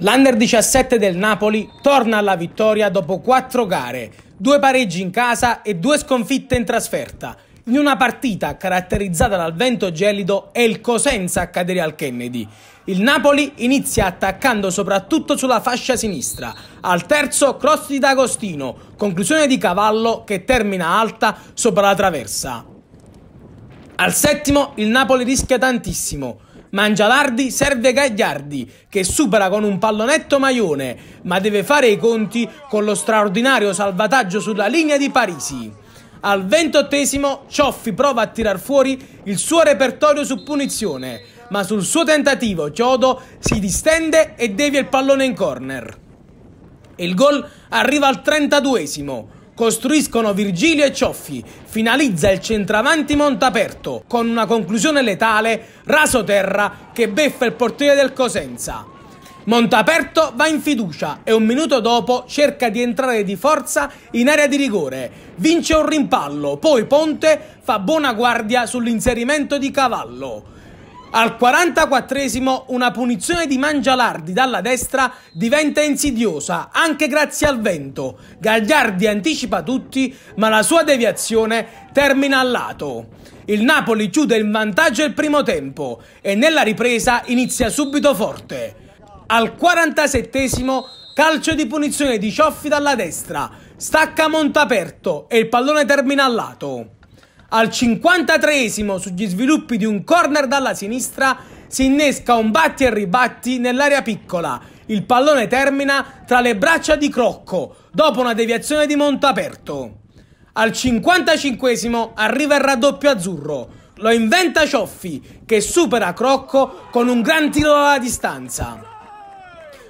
L'under 17 del Napoli torna alla vittoria dopo quattro gare, due pareggi in casa e due sconfitte in trasferta, in una partita caratterizzata dal vento gelido e il Cosenza a cadere al Kennedy. Il Napoli inizia attaccando soprattutto sulla fascia sinistra. Al terzo cross di D'Agostino, conclusione di Cavallo che termina alta sopra la traversa. Al settimo il Napoli rischia tantissimo. Mangialardi serve Gagliardi, che supera con un pallonetto Maione, ma deve fare i conti con lo straordinario salvataggio sulla linea di Parisi. Al ventottesimo Cioffi prova a tirar fuori il suo repertorio su punizione, ma sul suo tentativo Chiodo si distende e devia il pallone in corner. Il gol arriva al trentaduesimo, costruiscono Virgilio e Cioffi, finalizza il centravanti Montaperto con una conclusione letale raso terra che beffa il portiere del Cosenza. Montaperto va in fiducia e un minuto dopo cerca di entrare di forza in area di rigore. Vince un rimpallo, poi Ponte fa buona guardia sull'inserimento di Cavallo. Al 44esimo una punizione di Mangialardi dalla destra diventa insidiosa anche grazie al vento. Gagliardi anticipa tutti ma la sua deviazione termina al lato. Il Napoli chiude in vantaggio il primo tempo e nella ripresa inizia subito forte. Al 47esimo calcio di punizione di Cioffi dalla destra, stacca Montaperto e il pallone termina al lato. Al 53esimo, sugli sviluppi di un corner dalla sinistra, si innesca un batti e ribatti nell'area piccola. Il pallone termina tra le braccia di Crocco, dopo una deviazione di monto aperto. Al 55esimo arriva il raddoppio azzurro. Lo inventa Cioffi, che supera Crocco con un gran tiro alla distanza.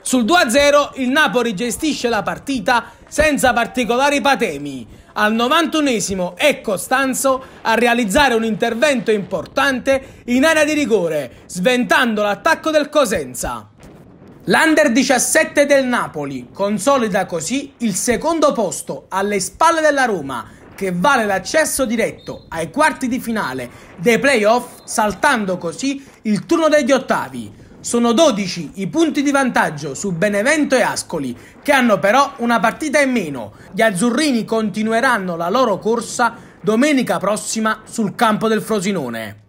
Sul 2-0 il Napoli gestisce la partita senza particolari patemi. Al 91esimo è Costanzo ecco a realizzare un intervento importante in area di rigore, sventando l'attacco del Cosenza. L'Under 17 del Napoli consolida così il secondo posto alle spalle della Roma, che vale l'accesso diretto ai quarti di finale dei playoff, saltando così il turno degli ottavi. Sono 12 i punti di vantaggio su Benevento e Ascoli, che hanno però una partita in meno. Gli azzurrini continueranno la loro corsa domenica prossima sul campo del Frosinone.